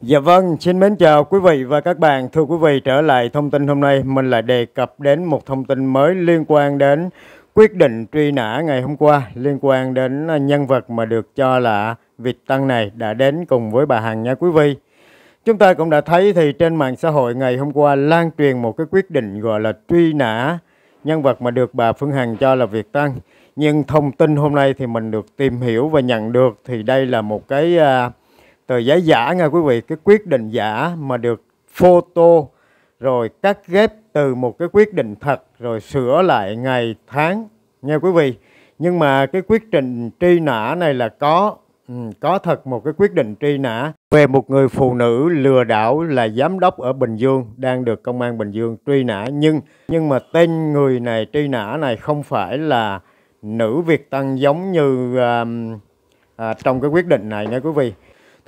Dạ vâng, xin mến chào quý vị và các bạn. Thưa quý vị, trở lại thông tin hôm nay, mình lại đề cập đến một thông tin mới liên quan đến quyết định truy nã ngày hôm qua, liên quan đến nhân vật mà được cho là Việt Tăng này đã đến cùng với bà Hằng nha quý vị. Chúng ta cũng đã thấy thì trên mạng xã hội ngày hôm qua lan truyền một cái quyết định gọi là truy nã nhân vật mà được bà Phương Hằng cho là Việt Tăng. Nhưng thông tin hôm nay thì mình được tìm hiểu và nhận được thì đây là một cái... Uh, tờ giấy giả nha quý vị cái quyết định giả mà được photo rồi cắt ghép từ một cái quyết định thật rồi sửa lại ngày tháng nha quý vị nhưng mà cái quyết định truy nã này là có ừ, có thật một cái quyết định truy nã về một người phụ nữ lừa đảo là giám đốc ở Bình Dương đang được công an Bình Dương truy nã nhưng nhưng mà tên người này truy nã này không phải là nữ Việt tăng giống như à, à, trong cái quyết định này nha quý vị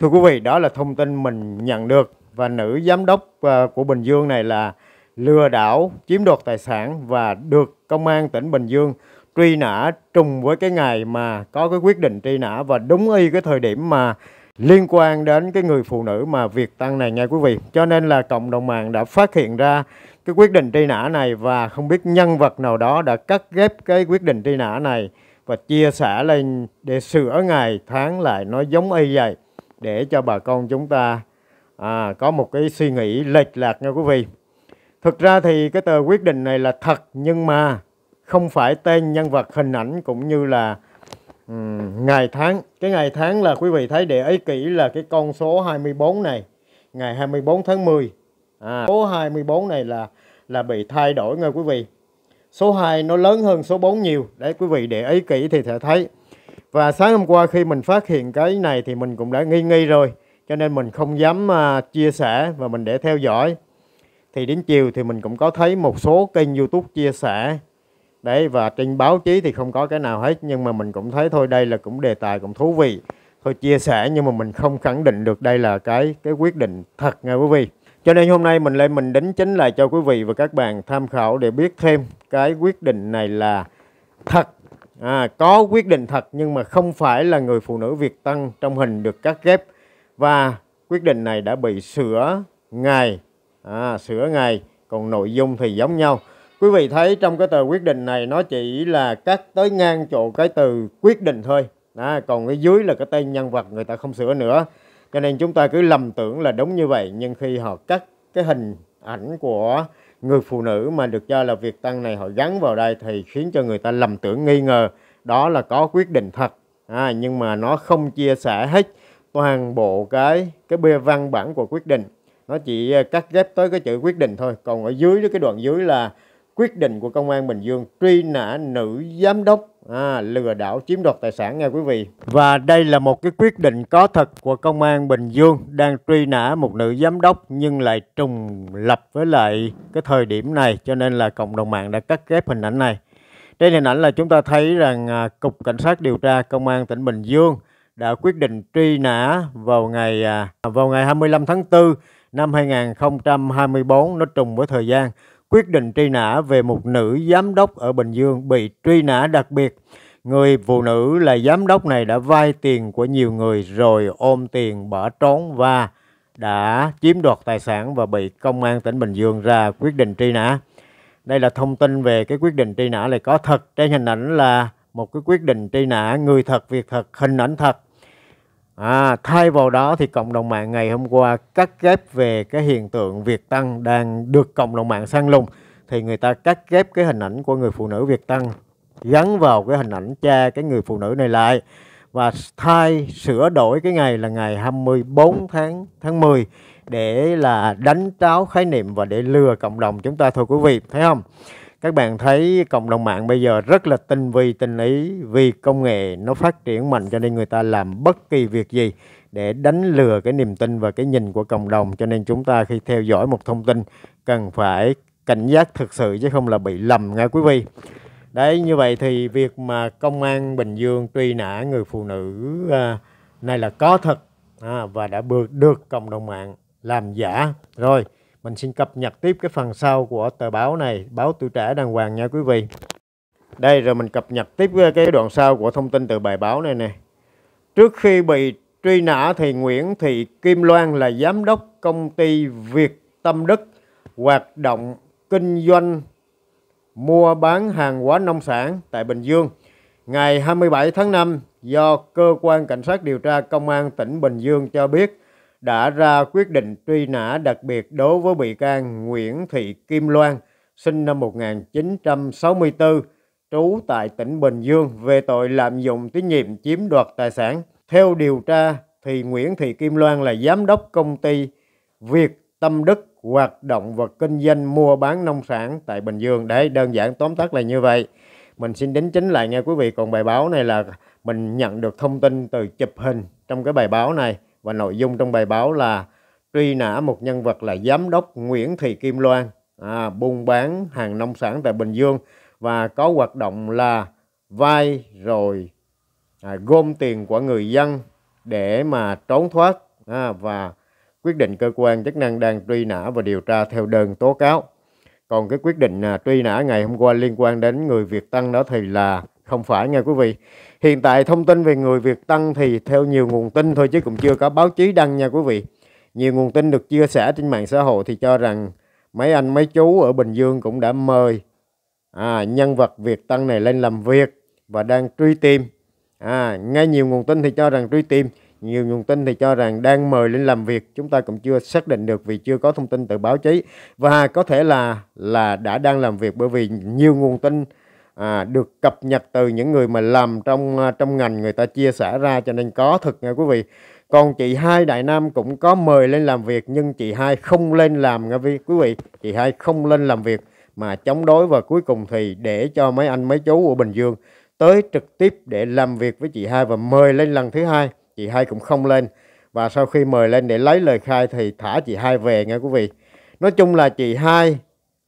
Thưa quý vị, đó là thông tin mình nhận được và nữ giám đốc ờ, của Bình Dương này là lừa đảo, chiếm đoạt tài sản và được công an tỉnh Bình Dương truy nã trùng với cái ngày mà có cái quyết định truy nã và đúng y cái thời điểm mà liên quan đến cái người phụ nữ mà Việt Tăng này nha quý vị. Cho nên là cộng đồng mạng đã phát hiện ra cái quyết định truy nã này và không biết nhân vật nào đó đã cắt ghép cái quyết định truy nã này và chia sẻ lên để sửa ngày tháng lại nó giống y vậy để cho bà con chúng ta à, có một cái suy nghĩ lệch lạc nha quý vị. Thực ra thì cái tờ quyết định này là thật nhưng mà không phải tên nhân vật hình ảnh cũng như là um, ngày tháng. Cái ngày tháng là quý vị thấy để ý kỹ là cái con số 24 này, ngày 24 tháng 10. À, số 24 này là là bị thay đổi nha quý vị. Số 2 nó lớn hơn số 4 nhiều. Đấy quý vị để ý kỹ thì sẽ thấy. Và sáng hôm qua khi mình phát hiện cái này thì mình cũng đã nghi nghi rồi Cho nên mình không dám uh, chia sẻ và mình để theo dõi Thì đến chiều thì mình cũng có thấy một số kênh youtube chia sẻ Đấy và trên báo chí thì không có cái nào hết Nhưng mà mình cũng thấy thôi đây là cũng đề tài cũng thú vị Thôi chia sẻ nhưng mà mình không khẳng định được đây là cái cái quyết định thật nha quý vị cho nên hôm nay mình lên mình đính chính lại cho quý vị và các bạn tham khảo để biết thêm cái quyết định này là thật à, có quyết định thật nhưng mà không phải là người phụ nữ Việt Tân trong hình được cắt ghép và quyết định này đã bị sửa ngày à, sửa ngày còn nội dung thì giống nhau quý vị thấy trong cái tờ quyết định này nó chỉ là cắt tới ngang chỗ cái từ quyết định thôi à, còn cái dưới là cái tên nhân vật người ta không sửa nữa cho nên chúng ta cứ lầm tưởng là đúng như vậy nhưng khi họ cắt cái hình ảnh của người phụ nữ mà được cho là việc tăng này họ gắn vào đây thì khiến cho người ta lầm tưởng nghi ngờ đó là có quyết định thật à, nhưng mà nó không chia sẻ hết toàn bộ cái cái bia văn bản của quyết định nó chỉ à, cắt ghép tới cái chữ quyết định thôi còn ở dưới cái đoạn dưới là quyết định của công an Bình Dương truy nã nữ giám đốc à, lừa đảo chiếm đoạt tài sản nghe quý vị. Và đây là một cái quyết định có thật của công an Bình Dương đang truy nã một nữ giám đốc nhưng lại trùng lập với lại cái thời điểm này cho nên là cộng đồng mạng đã cắt ghép hình ảnh này. Trên hình ảnh là chúng ta thấy rằng à, Cục Cảnh sát điều tra Công an tỉnh Bình Dương đã quyết định truy nã vào ngày à, vào ngày 25 tháng 4 năm 2024 nó trùng với thời gian quyết định truy nã về một nữ giám đốc ở Bình Dương bị truy nã đặc biệt. Người phụ nữ là giám đốc này đã vay tiền của nhiều người rồi ôm tiền bỏ trốn và đã chiếm đoạt tài sản và bị công an tỉnh Bình Dương ra quyết định truy nã. Đây là thông tin về cái quyết định truy nã này có thật. Trên hình ảnh là một cái quyết định truy nã người thật việc thật hình ảnh thật À, thay vào đó thì cộng đồng mạng ngày hôm qua cắt ghép về cái hiện tượng Việt Tăng đang được cộng đồng mạng săn lùng thì người ta cắt ghép cái hình ảnh của người phụ nữ Việt Tăng gắn vào cái hình ảnh cha cái người phụ nữ này lại và thay sửa đổi cái ngày là ngày 24 tháng tháng 10 để là đánh tráo khái niệm và để lừa cộng đồng chúng ta thôi quý vị thấy không các bạn thấy cộng đồng mạng bây giờ rất là tinh vi tinh ý vì công nghệ nó phát triển mạnh cho nên người ta làm bất kỳ việc gì để đánh lừa cái niềm tin và cái nhìn của cộng đồng cho nên chúng ta khi theo dõi một thông tin cần phải cảnh giác thực sự chứ không là bị lầm nha quý vị đấy như vậy thì việc mà công an Bình Dương truy nã người phụ nữ à, này là có thật à, và đã được cộng đồng mạng làm giả rồi mình xin cập nhật tiếp cái phần sau của tờ báo này báo tuổi trẻ đàng hoàng nha quý vị đây rồi mình cập nhật tiếp cái đoạn sau của thông tin từ bài báo này nè trước khi bị truy nã thì Nguyễn Thị Kim Loan là giám đốc công ty Việt Tâm Đức hoạt động kinh doanh mua bán hàng hóa nông sản tại Bình Dương. Ngày 27 tháng 5, do Cơ quan Cảnh sát điều tra Công an tỉnh Bình Dương cho biết, đã ra quyết định truy nã đặc biệt đối với bị can Nguyễn Thị Kim Loan, sinh năm 1964, trú tại tỉnh Bình Dương về tội lạm dụng tín nhiệm chiếm đoạt tài sản. Theo điều tra, thì Nguyễn Thị Kim Loan là giám đốc công ty Việt Tâm Đức hoạt động và kinh doanh mua bán nông sản tại Bình Dương. Đấy, đơn giản tóm tắt là như vậy. Mình xin đính chính lại nha quý vị. Còn bài báo này là mình nhận được thông tin từ chụp hình trong cái bài báo này và nội dung trong bài báo là truy nã một nhân vật là giám đốc Nguyễn Thị Kim Loan à, buôn bán hàng nông sản tại Bình Dương và có hoạt động là vay rồi à, gom tiền của người dân để mà trốn thoát à, và quyết định cơ quan chức năng đang truy nã và điều tra theo đơn tố cáo. Còn cái quyết định à, truy nã ngày hôm qua liên quan đến người Việt Tăng đó thì là không phải nha quý vị. Hiện tại thông tin về người Việt tăng thì theo nhiều nguồn tin thôi chứ cũng chưa có báo chí đăng nha quý vị. Nhiều nguồn tin được chia sẻ trên mạng xã hội thì cho rằng mấy anh mấy chú ở Bình Dương cũng đã mời à, nhân vật Việt tăng này lên làm việc và đang truy tìm. À, nghe nhiều nguồn tin thì cho rằng truy tìm, nhiều nguồn tin thì cho rằng đang mời lên làm việc. Chúng ta cũng chưa xác định được vì chưa có thông tin từ báo chí và có thể là là đã đang làm việc bởi vì nhiều nguồn tin à, được cập nhật từ những người mà làm trong à, trong ngành người ta chia sẻ ra cho nên có thực nha quý vị còn chị hai đại nam cũng có mời lên làm việc nhưng chị hai không lên làm nha quý vị chị hai không lên làm việc mà chống đối và cuối cùng thì để cho mấy anh mấy chú ở bình dương tới trực tiếp để làm việc với chị hai và mời lên lần thứ hai chị hai cũng không lên và sau khi mời lên để lấy lời khai thì thả chị hai về nha quý vị nói chung là chị hai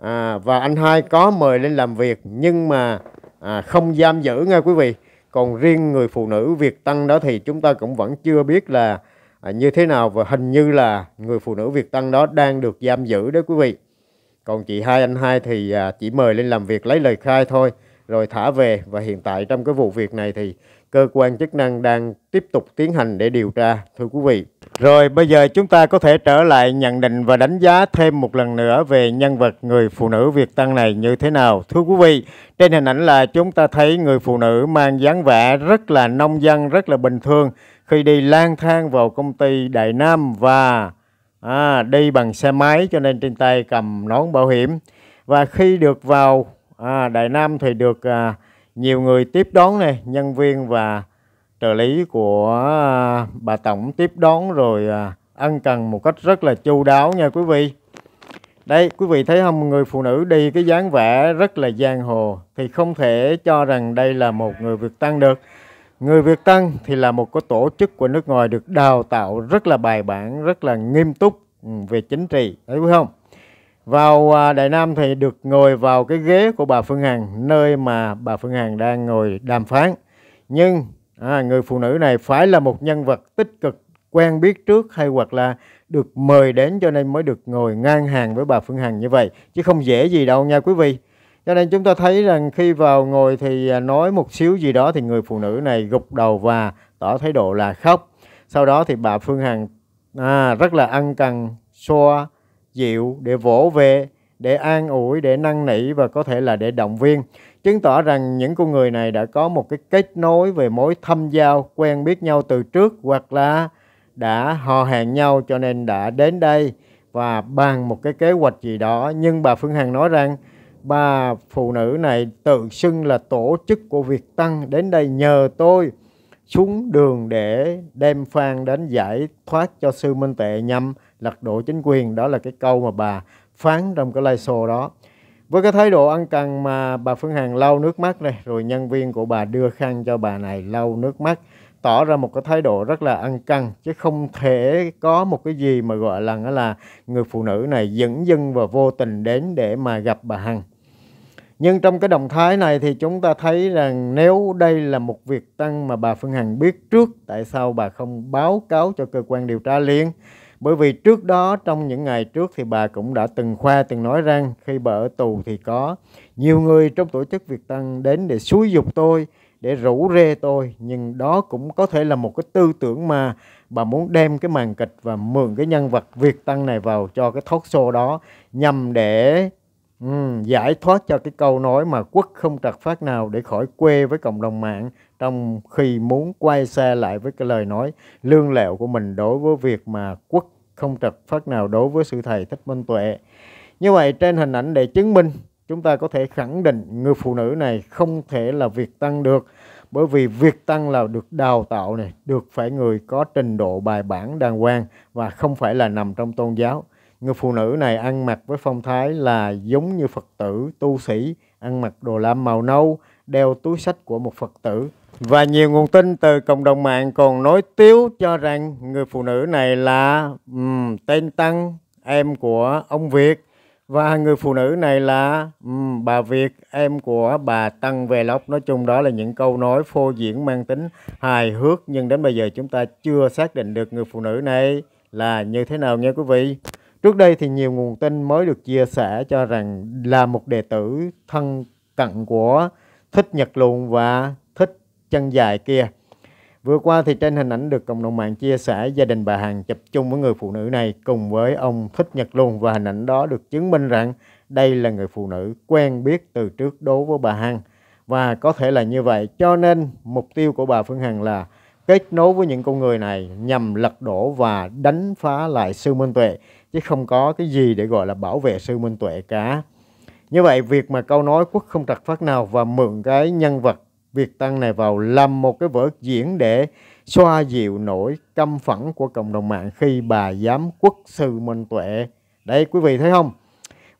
à, và anh hai có mời lên làm việc nhưng mà à, không giam giữ nha quý vị còn riêng người phụ nữ Việt Tăng đó thì chúng ta cũng vẫn chưa biết là à, như thế nào và hình như là người phụ nữ Việt Tăng đó đang được giam giữ đấy quý vị còn chị hai anh hai thì à, chỉ mời lên làm việc lấy lời khai thôi rồi thả về và hiện tại trong cái vụ việc này thì cơ quan chức năng đang tiếp tục tiến hành để điều tra thưa quý vị rồi bây giờ chúng ta có thể trở lại nhận định và đánh giá thêm một lần nữa về nhân vật người phụ nữ Việt Tân này như thế nào. Thưa quý vị, trên hình ảnh là chúng ta thấy người phụ nữ mang dáng vẻ rất là nông dân, rất là bình thường khi đi lang thang vào công ty Đại Nam và à, đi bằng xe máy cho nên trên tay cầm nón bảo hiểm. Và khi được vào à, Đại Nam thì được à, nhiều người tiếp đón này, nhân viên và trợ lý của à, bà tổng tiếp đón rồi ăn à, cần một cách rất là chu đáo nha quý vị đây quý vị thấy không người phụ nữ đi cái dáng vẻ rất là giang hồ thì không thể cho rằng đây là một người Việt Tăng được người Việt Tăng thì là một cái tổ chức của nước ngoài được đào tạo rất là bài bản rất là nghiêm túc ừ, về chính trị thấy không vào à, Đại Nam thì được ngồi vào cái ghế của bà Phương Hằng nơi mà bà Phương Hằng đang ngồi đàm phán nhưng à, người phụ nữ này phải là một nhân vật tích cực quen biết trước hay hoặc là được mời đến cho nên mới được ngồi ngang hàng với bà Phương Hằng như vậy chứ không dễ gì đâu nha quý vị cho nên chúng ta thấy rằng khi vào ngồi thì à, nói một xíu gì đó thì người phụ nữ này gục đầu và tỏ thái độ là khóc sau đó thì bà Phương Hằng à, rất là ăn cần xoa dịu để vỗ về để an ủi để năn nỉ và có thể là để động viên chứng tỏ rằng những con người này đã có một cái kết nối về mối thâm giao quen biết nhau từ trước hoặc là đã hò hẹn nhau cho nên đã đến đây và bàn một cái kế hoạch gì đó nhưng bà Phương Hằng nói rằng bà phụ nữ này tự xưng là tổ chức của Việt Tăng đến đây nhờ tôi xuống đường để đem Phan đến giải thoát cho sư Minh Tệ nhằm lật đổ chính quyền đó là cái câu mà bà phán trong cái live show đó với cái thái độ ăn cần mà bà Phương Hằng lau nước mắt này, rồi nhân viên của bà đưa khăn cho bà này lau nước mắt, tỏ ra một cái thái độ rất là ăn căng chứ không thể có một cái gì mà gọi là là người phụ nữ này dẫn dưng và vô tình đến để mà gặp bà Hằng. Nhưng trong cái động thái này thì chúng ta thấy rằng nếu đây là một việc tăng mà bà Phương Hằng biết trước tại sao bà không báo cáo cho cơ quan điều tra liền bởi vì trước đó trong những ngày trước thì bà cũng đã từng khoa từng nói rằng khi bà ở tù thì có nhiều người trong tổ chức Việt Tân đến để xúi dục tôi, để rủ rê tôi. Nhưng đó cũng có thể là một cái tư tưởng mà bà muốn đem cái màn kịch và mượn cái nhân vật Việt Tân này vào cho cái thốt xô đó nhằm để giải thoát cho cái câu nói mà quốc không trật phát nào để khỏi quê với cộng đồng mạng trong khi muốn quay xe lại với cái lời nói lương lẹo của mình đối với việc mà quốc không trật phát nào đối với sự thầy thích minh tuệ như vậy trên hình ảnh để chứng minh chúng ta có thể khẳng định người phụ nữ này không thể là việc tăng được bởi vì việc tăng là được đào tạo này được phải người có trình độ bài bản đàng hoàng và không phải là nằm trong tôn giáo người phụ nữ này ăn mặc với phong thái là giống như Phật tử, tu sĩ, ăn mặc đồ lam màu nâu, đeo túi sách của một Phật tử. Và nhiều nguồn tin từ cộng đồng mạng còn nói tiếu cho rằng người phụ nữ này là um, tên Tăng, em của ông Việt. Và người phụ nữ này là um, bà Việt, em của bà Tăng về lóc Nói chung đó là những câu nói phô diễn mang tính hài hước. Nhưng đến bây giờ chúng ta chưa xác định được người phụ nữ này là như thế nào nha quý vị. Trước đây thì nhiều nguồn tin mới được chia sẻ cho rằng là một đệ tử thân cận của thích Nhật Luồng và thích chân dài kia. Vừa qua thì trên hình ảnh được cộng đồng mạng chia sẻ gia đình bà Hằng chụp chung với người phụ nữ này cùng với ông Thích Nhật Luân và hình ảnh đó được chứng minh rằng đây là người phụ nữ quen biết từ trước đối với bà Hằng và có thể là như vậy cho nên mục tiêu của bà Phương Hằng là kết nối với những con người này nhằm lật đổ và đánh phá lại sư Minh Tuệ chứ không có cái gì để gọi là bảo vệ sư minh tuệ cả như vậy việc mà câu nói quốc không trật phát nào và mượn cái nhân vật Việt Tăng này vào làm một cái vở diễn để xoa dịu nỗi căm phẫn của cộng đồng mạng khi bà giám quốc sư Minh Tuệ. Đấy quý vị thấy không?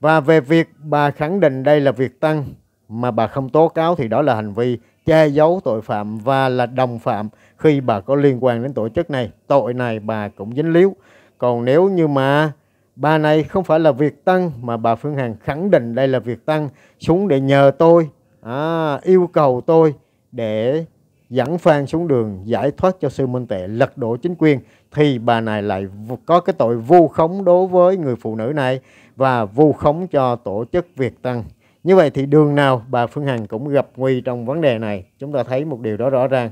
Và về việc bà khẳng định đây là Việt Tăng mà bà không tố cáo thì đó là hành vi che giấu tội phạm và là đồng phạm khi bà có liên quan đến tổ chức này. Tội này bà cũng dính líu. Còn nếu như mà bà này không phải là Việt Tân mà bà Phương Hằng khẳng định đây là Việt Tân xuống để nhờ tôi à, yêu cầu tôi để dẫn Phan xuống đường giải thoát cho sư Minh Tệ lật đổ chính quyền thì bà này lại có cái tội vu khống đối với người phụ nữ này và vu khống cho tổ chức Việt Tân. Như vậy thì đường nào bà Phương Hằng cũng gặp nguy trong vấn đề này. Chúng ta thấy một điều đó rõ ràng.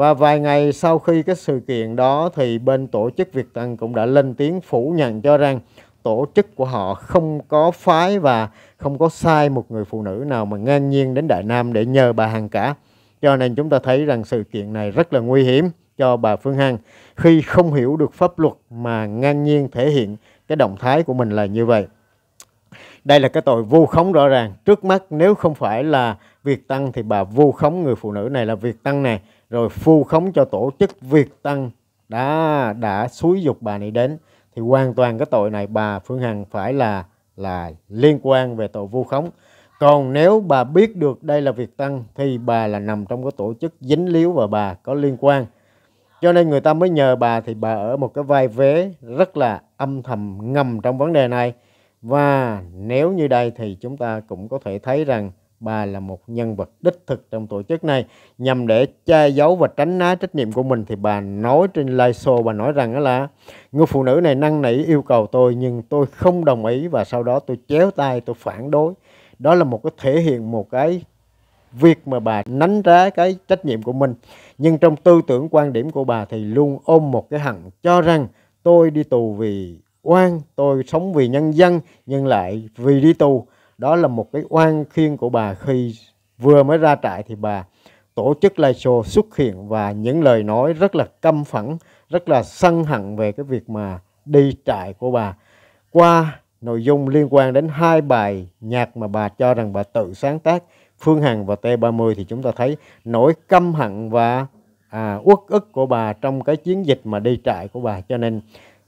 Và vài ngày sau khi cái sự kiện đó thì bên tổ chức Việt Tân cũng đã lên tiếng phủ nhận cho rằng tổ chức của họ không có phái và không có sai một người phụ nữ nào mà ngang nhiên đến Đại Nam để nhờ bà Hằng cả. Cho nên chúng ta thấy rằng sự kiện này rất là nguy hiểm cho bà Phương Hằng khi không hiểu được pháp luật mà ngang nhiên thể hiện cái động thái của mình là như vậy. Đây là cái tội vu khống rõ ràng. Trước mắt nếu không phải là Việt Tăng thì bà vu khống người phụ nữ này là Việt Tăng này rồi phu khống cho tổ chức Việt Tăng đã đã xúi dục bà này đến thì hoàn toàn cái tội này bà Phương Hằng phải là là liên quan về tội vu khống. Còn nếu bà biết được đây là Việt Tăng thì bà là nằm trong cái tổ chức dính líu và bà có liên quan. Cho nên người ta mới nhờ bà thì bà ở một cái vai vế rất là âm thầm ngầm trong vấn đề này. Và nếu như đây thì chúng ta cũng có thể thấy rằng bà là một nhân vật đích thực trong tổ chức này nhằm để che giấu và tránh né trách nhiệm của mình thì bà nói trên live show bà nói rằng đó là người phụ nữ này năn nỉ yêu cầu tôi nhưng tôi không đồng ý và sau đó tôi chéo tay tôi phản đối đó là một cái thể hiện một cái việc mà bà nánh rá cái trách nhiệm của mình nhưng trong tư tưởng quan điểm của bà thì luôn ôm một cái hận cho rằng tôi đi tù vì oan tôi sống vì nhân dân nhưng lại vì đi tù đó là một cái oan khiên của bà khi vừa mới ra trại thì bà tổ chức live show xuất hiện và những lời nói rất là căm phẫn, rất là sân hận về cái việc mà đi trại của bà. Qua nội dung liên quan đến hai bài nhạc mà bà cho rằng bà tự sáng tác Phương Hằng và T30 thì chúng ta thấy nỗi căm hận và à, uất ức của bà trong cái chiến dịch mà đi trại của bà cho nên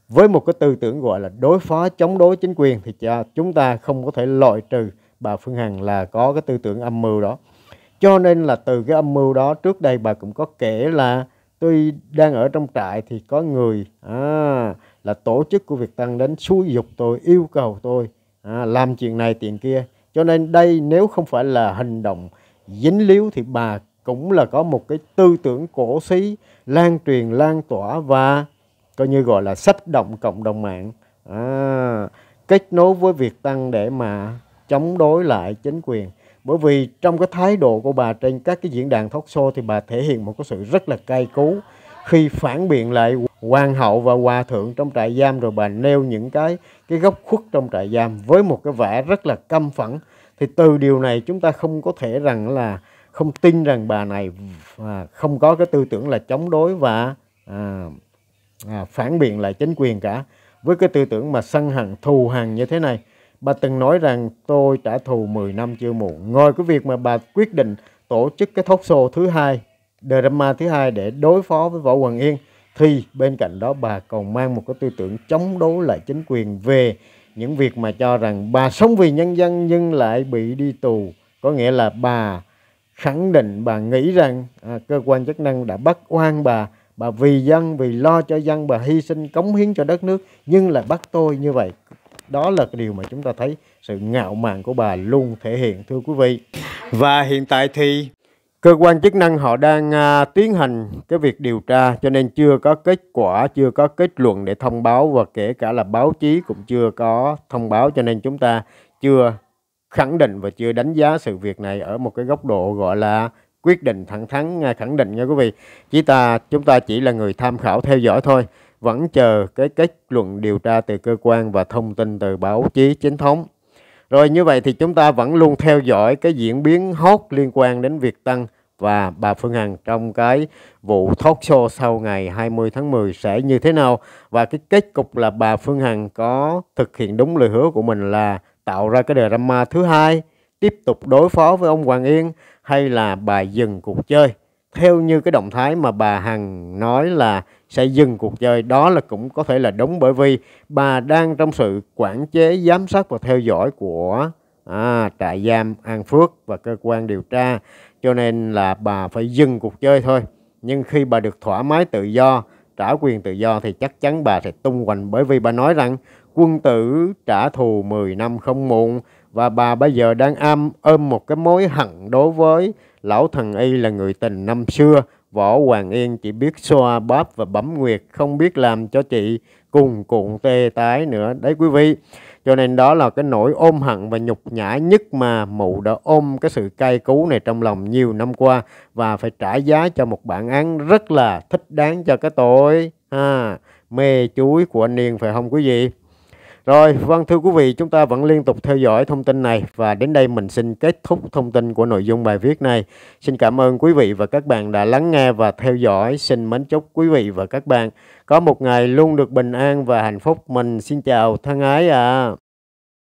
với một cái tư tưởng gọi là đối phó chống đối chính quyền thì chúng ta không có thể loại trừ bà Phương Hằng là có cái tư tưởng âm mưu đó. Cho nên là từ cái âm mưu đó trước đây bà cũng có kể là tôi đang ở trong trại thì có người à, là tổ chức của Việt Tân đến xúi dục tôi, yêu cầu tôi à, làm chuyện này tiền kia. Cho nên đây nếu không phải là hành động dính líu thì bà cũng là có một cái tư tưởng cổ xí lan truyền lan tỏa và coi như gọi là sách động cộng đồng mạng à, kết nối với việc Tăng để mà chống đối lại chính quyền bởi vì trong cái thái độ của bà trên các cái diễn đàn talk xô thì bà thể hiện một cái sự rất là cay cú khi phản biện lại hoàng hậu và hòa thượng trong trại giam rồi bà nêu những cái cái góc khuất trong trại giam với một cái vẻ rất là căm phẫn thì từ điều này chúng ta không có thể rằng là không tin rằng bà này à, không có cái tư tưởng là chống đối và à, à, phản biện lại chính quyền cả với cái tư tưởng mà sân hận thù hằn như thế này bà từng nói rằng tôi trả thù 10 năm chưa muộn ngồi cái việc mà bà quyết định tổ chức cái thốt show thứ hai drama thứ hai để đối phó với võ hoàng yên thì bên cạnh đó bà còn mang một cái tư tưởng chống đối lại chính quyền về những việc mà cho rằng bà sống vì nhân dân nhưng lại bị đi tù có nghĩa là bà khẳng định bà nghĩ rằng à, cơ quan chức năng đã bắt oan bà bà vì dân vì lo cho dân bà hy sinh cống hiến cho đất nước nhưng là bắt tôi như vậy đó là cái điều mà chúng ta thấy sự ngạo mạn của bà luôn thể hiện thưa quý vị và hiện tại thì cơ quan chức năng họ đang à, tiến hành cái việc điều tra cho nên chưa có kết quả chưa có kết luận để thông báo và kể cả là báo chí cũng chưa có thông báo cho nên chúng ta chưa khẳng định và chưa đánh giá sự việc này ở một cái góc độ gọi là quyết định thẳng thắn khẳng định nha quý vị chỉ ta chúng ta chỉ là người tham khảo theo dõi thôi vẫn chờ cái kết luận điều tra từ cơ quan và thông tin từ báo chí chính thống rồi như vậy thì chúng ta vẫn luôn theo dõi cái diễn biến hot liên quan đến việc tăng và bà Phương Hằng trong cái vụ talk show sau ngày 20 tháng 10 sẽ như thế nào và cái kết cục là bà Phương Hằng có thực hiện đúng lời hứa của mình là tạo ra cái drama thứ hai tiếp tục đối phó với ông Hoàng Yên hay là bà dừng cuộc chơi theo như cái động thái mà bà Hằng nói là sẽ dừng cuộc chơi đó là cũng có thể là đúng bởi vì bà đang trong sự quản chế giám sát và theo dõi của à, trại giam An Phước và cơ quan điều tra cho nên là bà phải dừng cuộc chơi thôi nhưng khi bà được thoải mái tự do trả quyền tự do thì chắc chắn bà sẽ tung hoành bởi vì bà nói rằng quân tử trả thù 10 năm không muộn và bà bây giờ đang am ôm một cái mối hận đối với lão thần y là người tình năm xưa võ hoàng yên chỉ biết xoa bóp và bấm nguyệt không biết làm cho chị cùng cuộn tê tái nữa đấy quý vị cho nên đó là cái nỗi ôm hận và nhục nhã nhất mà mụ đã ôm cái sự cay cú này trong lòng nhiều năm qua và phải trả giá cho một bản án rất là thích đáng cho cái tội à, mê chuối của anh Niên phải không quý vị? Rồi, vâng thưa quý vị, chúng ta vẫn liên tục theo dõi thông tin này và đến đây mình xin kết thúc thông tin của nội dung bài viết này. Xin cảm ơn quý vị và các bạn đã lắng nghe và theo dõi. Xin mến chúc quý vị và các bạn có một ngày luôn được bình an và hạnh phúc. Mình xin chào thân ái ạ. À.